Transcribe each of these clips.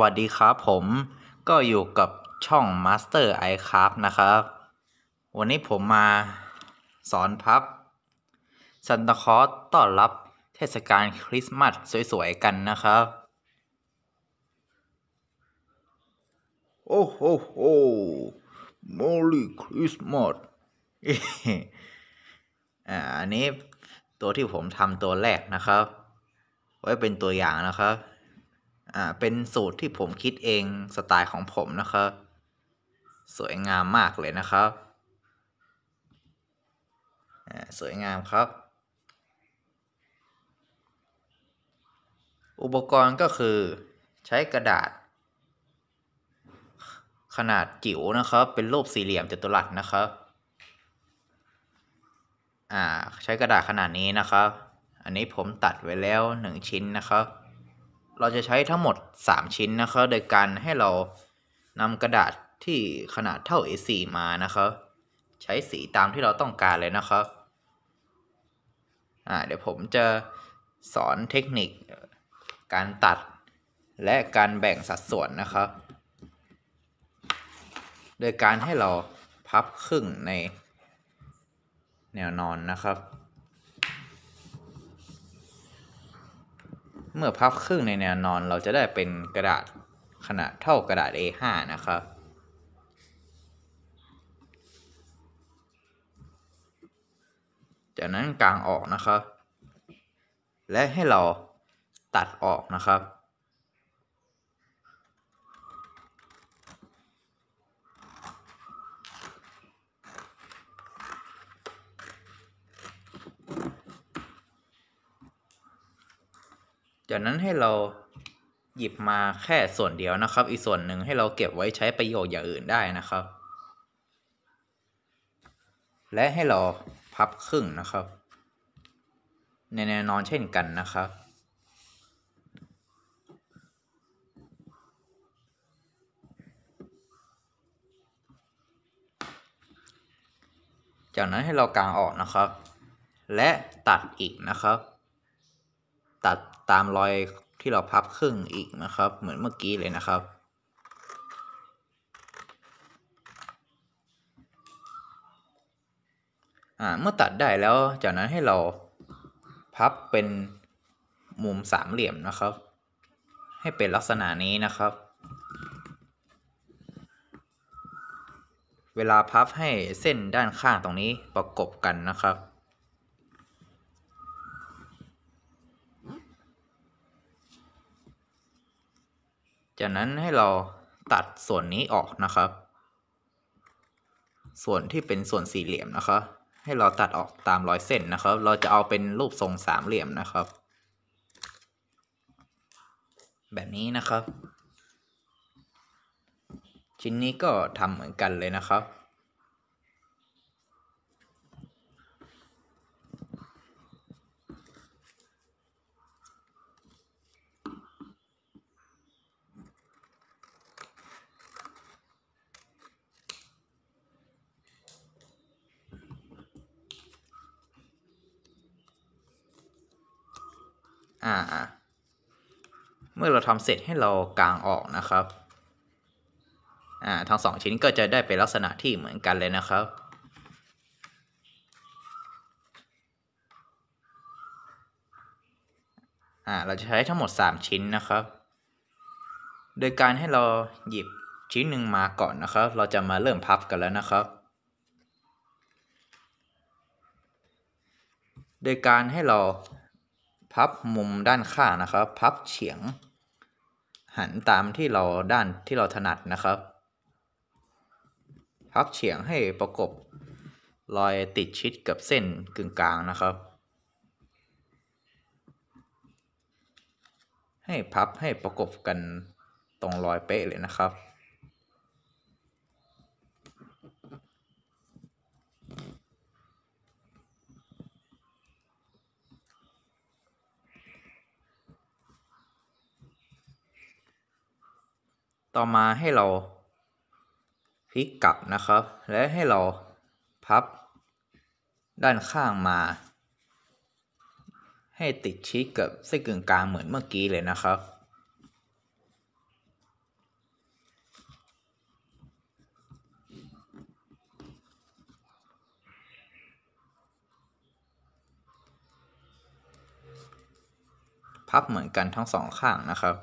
วัสดีครับผมก็อยู่กับช่อง Master i c r a f t นะครับ วันนี้ผมมาสอนพับซันตาคอสต้อนรับเทศกาลคริสต์มาสสวยๆกันนะครับ โอ้โหโ้มอลี่คริสต์มาสอันนี้ตัวที่ผมทำตัวแรกนะครับ ไว้เป็นตัวอย่างนะครับอ่า เป็นสูตรที่ผมคิดเอง สไตล์ของผมนะครับ สวยงามมากเลยนะครับสวยงามครับ อุปกรณ์ก็คือ ใช้กระดาษ ขนาดจิ๋วนะครับ เป็นรูปสี่เหลี่ยม จัตุรัสนะครับ อ่า ใช้กระดาษขนาดนี้นะครับ อันนี้ผมตัดไว้แล้วหนึ่งชิ้นนะครับเราจะใช้ทั้งหมด 3 ชิ้นนะครับโดยการให้เรานำกระดาษที่ขนาดเท่า A4 มานะครับใช้สีตามที่เราต้องการเลยนะครับอ่าเดี๋ยวผมจะสอนเทคนิค การตัดและการแบ่งสัดส่วนนะครับ โดยการให้เราพับครึ่งในแนวนอนนะครับเมื่อพับครึ่งในแนวนอนเราจะได้เป็นกระดาษขนาดเท่ากระดาษ A5 นะครับ จากนั้นกางออกนะครับ และให้เราตัดออกนะครับจากนั้นให้เราหยิบมาแค่ส่วนเดียวนะครับอีกส่วนหนึ่งให้เราเก็บไว้ใช้ประโยชน์อย่างอื่นได้นะครับ และให้เราพับครึ่งนะครับ ในแนวนอนเช่นกันนะครับ จากนั้นให้เรากางออกนะครับ และตัดอีกนะครับตัด ตามรอยที่เราพับครึ่งอีกนะครับ เหมือนเมื่อกี้เลยนะครับเมื่อตัดได้แล้วจากนั้นให้เราพับเป็นมุมสามเหลี่ยมนะครับ ให้เป็นลักษณะนี้นะครับ เวลาพับให้เส้นด้านข้างตรงนี้ประกบกันนะครับจากนั้นให้เราตัดส่วนนี้ออกนะครับ ส่วนที่เป็นส่วนสี่เหลี่ยมนะครับ ให้เราตัดออกตามรอยเส้นนะครับ เราจะเอาเป็นรูปทรงสามเหลี่ยมนะครับ แบบนี้นะครับ ชิ้นนี้ก็ทำเหมือนกันเลยนะครับ่าเมื่อเราทำเสร็จให้เรากางออกนะครับ อ่า ทั้งสอง ชิ้นก็จะได้เป็นลักษณะที่เหมือนกันเลยนะครับ อ่า เราจะใช้ทั้งหมด 3 ชิ้นนะครับ โดยการให้เราหยิบชิ้นหนึ่งมาก่อนนะครับ เราจะมาเริ่มพับกันแล้วนะครับ โดยการให้เราพับ มุมด้านข้างนะครับ พับเฉียงหันตามที่เราด้านที่เราถนัดนะครับ พับเฉียงให้ประกบรอยติดชิดกับเส้นกึ่งกลางนะครับ ให้พับให้ประกบกันตรงรอยเป๊ะเลยนะครับต่อมาให้เราพลิกกลับนะครับ และให้เราพับด้านข้างมา ให้ติดชิดกับเส้นกึ่งกลางเหมือนเมื่อกี้เลยนะครับ พับเหมือนกันทั้งสองข้างนะครับ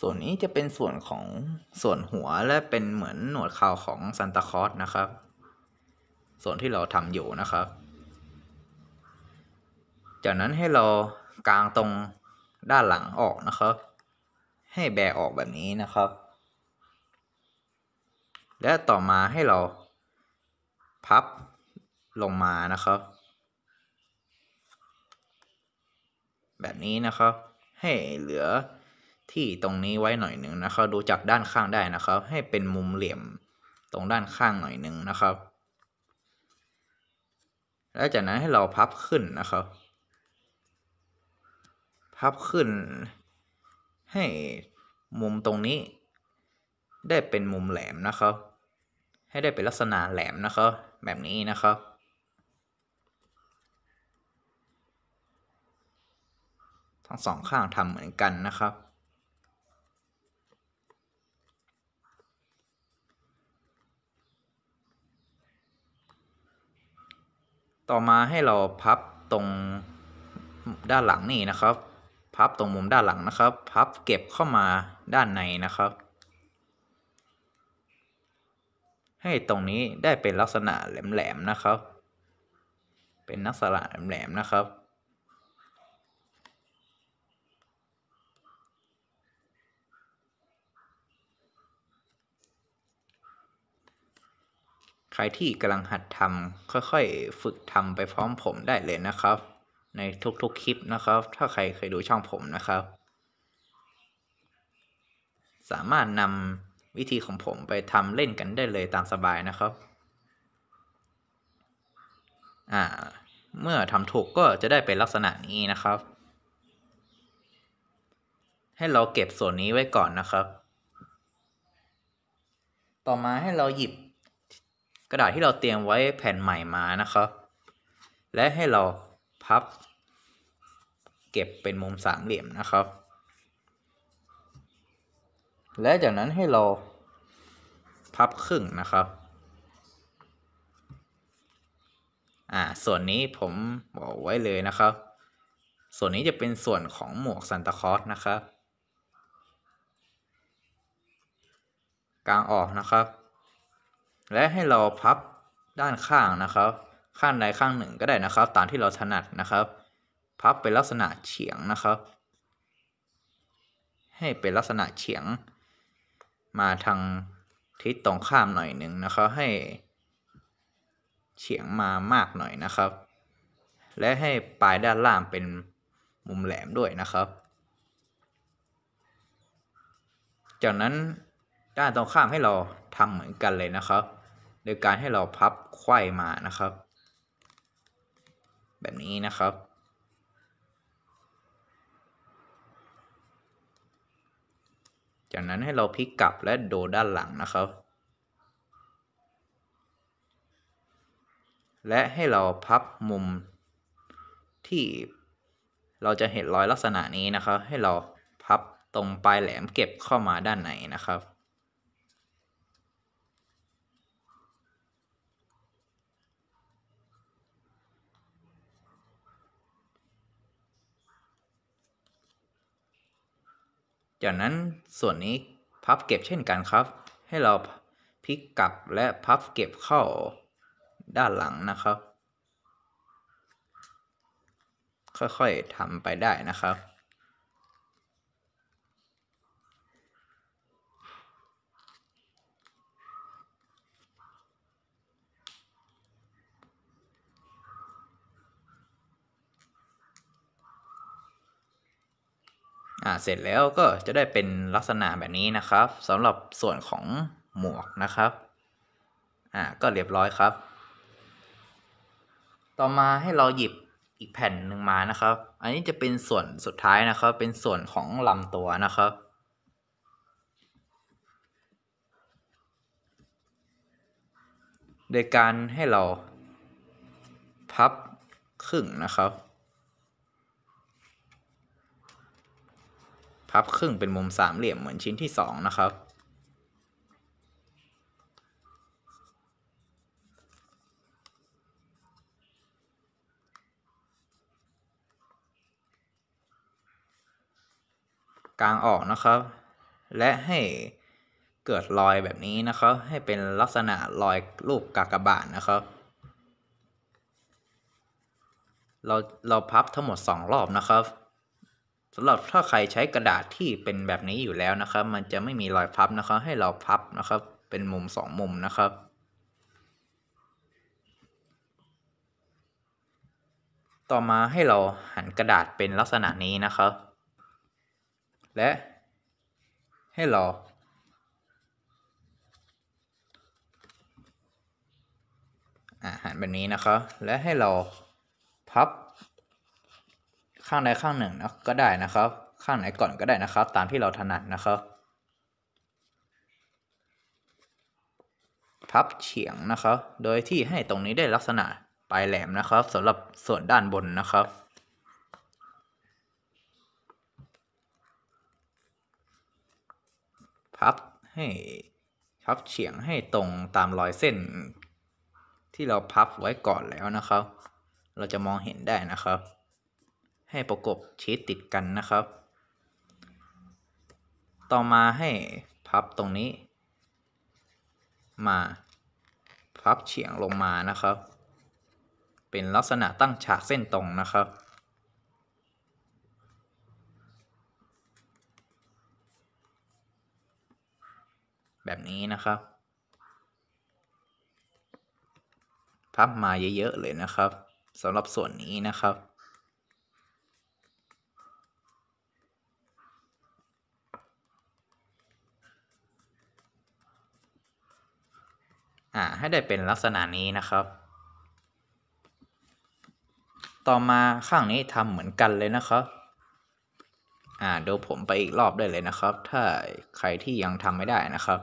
ส่วนนี้จะเป็นส่วนของส่วนหัวและเป็นเหมือนหนวดคราวของซันตาคอสนะครับส่วนที่เราทำอยู่นะครับ จากนั้นให้เรากางตรงด้านหลังออกนะครับ ให้แบออกแบบนี้นะครับ และต่อมาให้เราพับลงมานะครับ แบบนี้นะครับให้เหลือที่ตรงนี้ไว้หน่อยหนึ่งนะครับ ดูจากด้านข้างได้นะครับ ให้เป็นมุมเหลี่ยมตรงด้านข้างหน่อยหนึ่งนะครับ แล้วจากนั้นให้เราพับขึ้นนะครับ พับขึ้นให้มุมตรงนี้ได้เป็นมุมแหลมนะครับ ให้ได้เป็นลักษณะแหลมนะครับแบบนี้นะครับทั้งสองข้างทำเหมือนกันนะครับต่อมาให้เราพับตรงด้านหลังนี่นะครับ พับตรงมุมด้านหลังนะครับ พับเก็บเข้ามาด้านในนะครับ ให้ตรงนี้ได้เป็นลักษณะแหลมๆ นะครับ เป็นลักษณะแหลมๆ นะครับครที่กำลังหัดทำค่อยๆ ฝึกทำไปพร้อมผมได้เลยนะครับ ในทุกๆคลิปนะครับ ถ้าใครเคยดูช่องผมนะครับ สามารถนำวิธีของผมไปทำเล่นกันได้เลยตามสบายนะครับเมื่อทำถูกก็จะได้เป็นลักษณะนี้นะครับ ให้เราเก็บส่วนนี้ไว้ก่อนนะครับ ต่อมาให้เราหยิบกระดาษที่เราเตรียมไว้แผ่นใหม่มานะครับ และให้เราพับเก็บเป็นมุมสามเหลี่ยมนะครับ และจากนั้นให้เราพับครึ่งนะครับอ่าส่วนนี้ผมบอกไว้เลยนะครับ ส่วนนี้จะเป็นส่วนของหมวกซันตาคอสนะครับกลางออกนะครับและให้เราพับด้านข้างนะครับ ข้างใดข้างหนึ่งก็ได้นะครับ ตามที่เราถนัดนะครับ พับเป็นลักษณะเฉียงนะครับ ให้เป็นลักษณะเฉียง มาทางทิศตรงข้ามหน่อยหนึ่งนะครับ ให้เฉียงมามากหน่อยนะครับ และให้ปลายด้านล่างเป็นมุมแหลมด้วยนะครับจากนั้นด้านตรงข้ามให้เราทำเหมือนกันเลยนะครับดยการให้เราพับไขว้มานะครับ แบบนี้นะครับ จากนั้นให้เราพลิกกลับและโดด้านหลังนะครับ และให้เราพับมุมที่เราจะเห็นรอยลักษณะนี้นะครับ ให้เราพับตรงปลายแหลมเก็บเข้ามาด้านในนะครับจากนั้นส่วนนี้พับเก็บเช่นกันครับ ให้เราพลิกกลับและพับเก็บเข้าด้านหลังนะครับ ค่อยๆทำไปได้นะครับอ่าเสร็จแล้วก็จะได้เป็นลักษณะแบบนี้นะครับสำหรับส่วนของหมวกนะครับอ่าก็เรียบร้อยครับ ต่อมาให้เราหยิบอีกแผ่นหนึ่งมานะครับ อันนี้จะเป็นส่วนสุดท้ายนะครับ เป็นส่วนของลำตัวนะครับโดยการให้เราพับครึ่งนะครับพับครึ่งเป็นมุมสามเหลี่ยมเหมือนชิ้นที่สองนะครับ กลางออกนะครับ และให้เกิดรอยแบบนี้นะครับ ให้เป็นลักษณะรอยรูปกากบาทนะครับ เราเราพับทั้งหมด 2 รอบนะครับสำหรับถ้าใครใช้กระดาษที่เป็นแบบนี้อยู่แล้วนะครับ มันจะไม่มีรอยพับนะครับให้เราพับ นะครับเป็นมุมสองมุมนะครับ ต่อมาให้เราหัน กระดาษเป็นลักษณะนี้นะครับ และให้เราหันแบบนี้นะครับ และให้เราพับข้างใดข้างหนึ่งนะก็ได้นะครับข้างไหนก่อนก็ได้นะครับ ตามที่เราถนัดนะครับ พับเฉียงนะครับ โดยที่ให้ตรงนี้ได้ลักษณะปลายแหลมนะครับสำหรับส่วนด้านบนนะครับ พับให้พับเฉียงให้ตรงตามรอยเส้น ที่เราพับไว้ก่อนแล้วนะครับ เราจะมองเห็นได้นะครับให้ประกบชิดติดกันนะครับ ต่อมาให้พับตรงนี้ มาพับเฉียงลงมานะครับ เป็นลักษณะตั้งฉากเส้นตรงนะครับ แบบนี้นะครับ พับมาเยอะๆเลยนะครับ สำหรับส่วนนี้นะครับให้ได้เป็นลักษณะนี้นะครับ ต่อมาข้างนี้ทำเหมือนกันเลยนะครับ อ่าดูผมไปอีกรอบได้เลยนะครับ ถ้าใครที่ยังทำไม่ได้นะครับ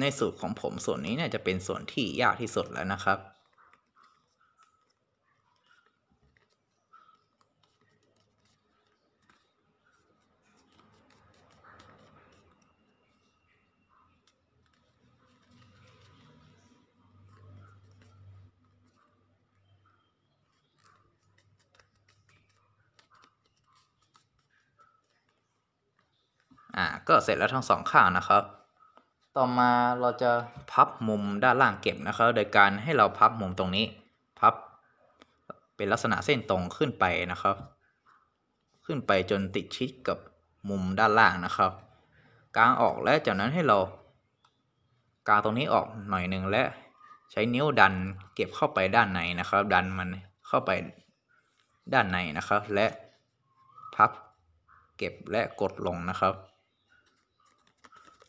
ในสูตรของผมส่วนนี้เนี่ยจะเป็นส่วนที่ยากที่สุดแล้วนะครับ อ่ก็เสร็จแล้ว ทั้งสองข้างนะครับต่อมาเราจะพับมุมด้านล่างเก็บนะครับ โดยการให้เราพับมุมตรงนี้พับ เป็นลักษณะเส้นตรงขึ้นไปนะครับ ขึ้นไปจนติดชิดกับมุมด้านล่างนะครับ กางออกและจากนั้นให้เรา กางตรงนี้ออกหน่อยหนึ่งและใช้นิ้วดันเก็บเข้าไปด้านในนะครับ ดันมันเข้าไปด้านในนะครับ และพับเก็บและกดลงนะครับ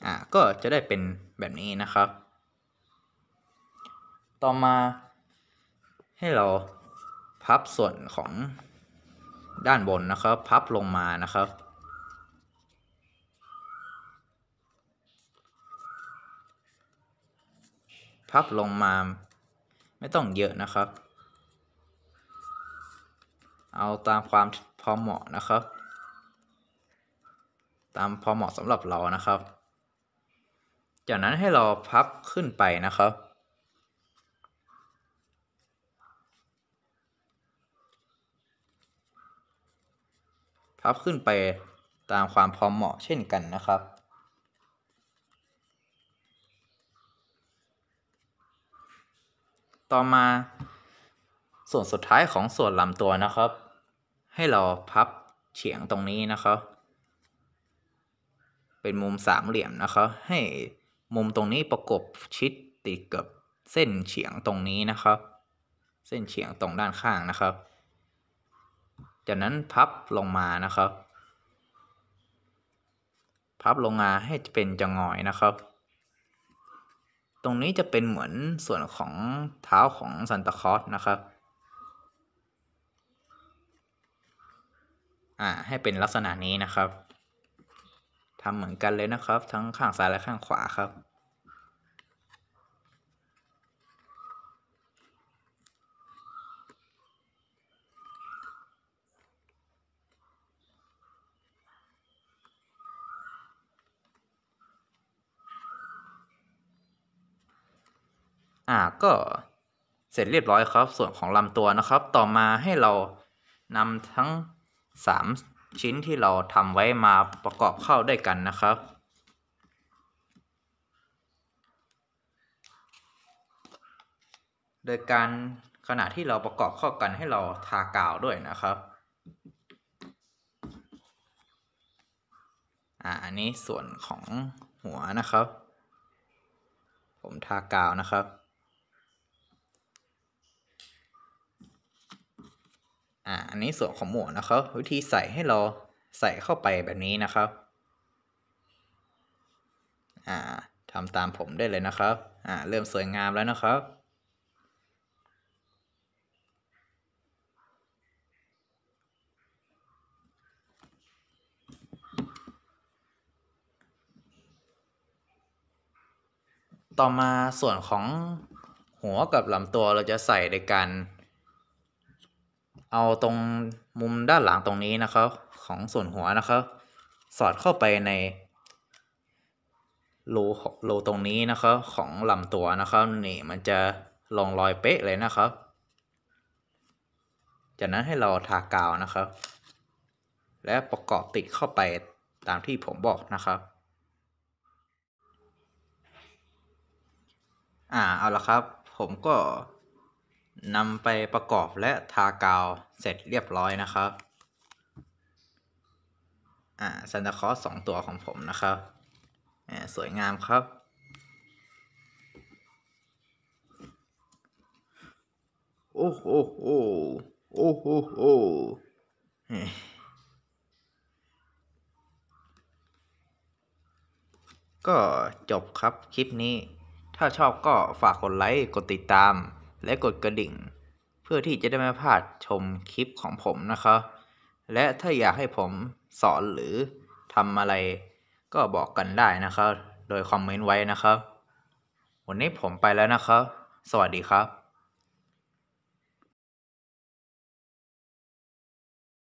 อ่าก็จะได้เป็นแบบนี้นะครับ ต่อมาให้เราพับส่วนของด้านบนนะครับ พับลงมานะครับ พับลงมาไม่ต้องเยอะนะครับ เอาตามความ พอเหมาะนะครับ ตามพอเหมาะสำหรับเรานะครับจากนั้นให้เราพับขึ้นไปนะครับ พับขึ้นไปตามความพร้อมเหมาะเช่นกันนะครับ ต่อมา ส่วน สุด ท้ายของส่วนลำตัวนะครับ ให้เราพับเฉียงตรงนี้นะครับ เป็นมุมสามเหลี่ยมนะครับ ให้มุมตรงนี้ประกบชิดติดกับเส้นเฉียงตรงนี้นะครับ เส้นเฉียงตรงด้านข้างนะครับ จากนั้นพับลงมานะครับ พับลงมาให้เป็นจงอยนะครับ ตรงนี้จะเป็นเหมือนส่วนของเท้าของซันตาคอสนะครับอ่าให้เป็นลักษณะนี้นะครับทำเหมือนกันเลยนะครับทั้งข้างซ้ายและข้างขวาครับ อ่าก็เสร็จเรียบร้อยครับส่วนของลำตัวนะครับ ต่อมาให้เรานำทั้ง 3ชิ้นที่เราทำไว้มาประกอบเข้าด้วยกันนะครับ โดยการขณะที่เราประกอบเข้ากันให้เราทากาวด้วยนะครับ อ่าอันนี้ส่วนของหัวนะครับ ผมทากาวนะครับอ่าอันนี้ส่วนของหมวกนะครับ วิธีใส่ให้เราใส่เข้าไปแบบนี้นะครับ อ่าทำตามผมได้เลยนะครับอ่าเริ่มสวยงามแล้วนะครับ ต่อมาส่วนของหัวกับลำตัวเราจะใส่ในการเอาตรง มุมด้านหลังตรงนี้นะครับ ของส่วนหัวนะครับ สอดเข้าไปในรูรูตรงนี้นะครับของลำตัวนะครับ นี่มันจะลงรอยเป๊ะเลยนะครับ จากนั้นให้เราทากาวนะครับ และประกอบติดเข้าไปตามที่ผมบอกนะครับอ่าเอาละครับ ผมก็นำไปประกอบและทากาวเสร็จเรียบร้อยนะครับ อ่าซันตาคอสสองตัวของผมนะครับสวยงามครับ โอ้โหโอ้โอ้โหโอ้ก็จบครับคลิปนี้ ถ้าชอบก็ฝากกดไลค์กดติดตามและกดกระดิ่ง เพื่อที่จะได้ไม่พลาดชมคลิปของผมนะคะและถ้าอยากให้ผมสอนหรือทำอะไรก็บอกกันได้นะครับ โดยคอมเมนต์ไว้นะครับ วันนี้ผมไปแล้วนะครับสวัสดีครับ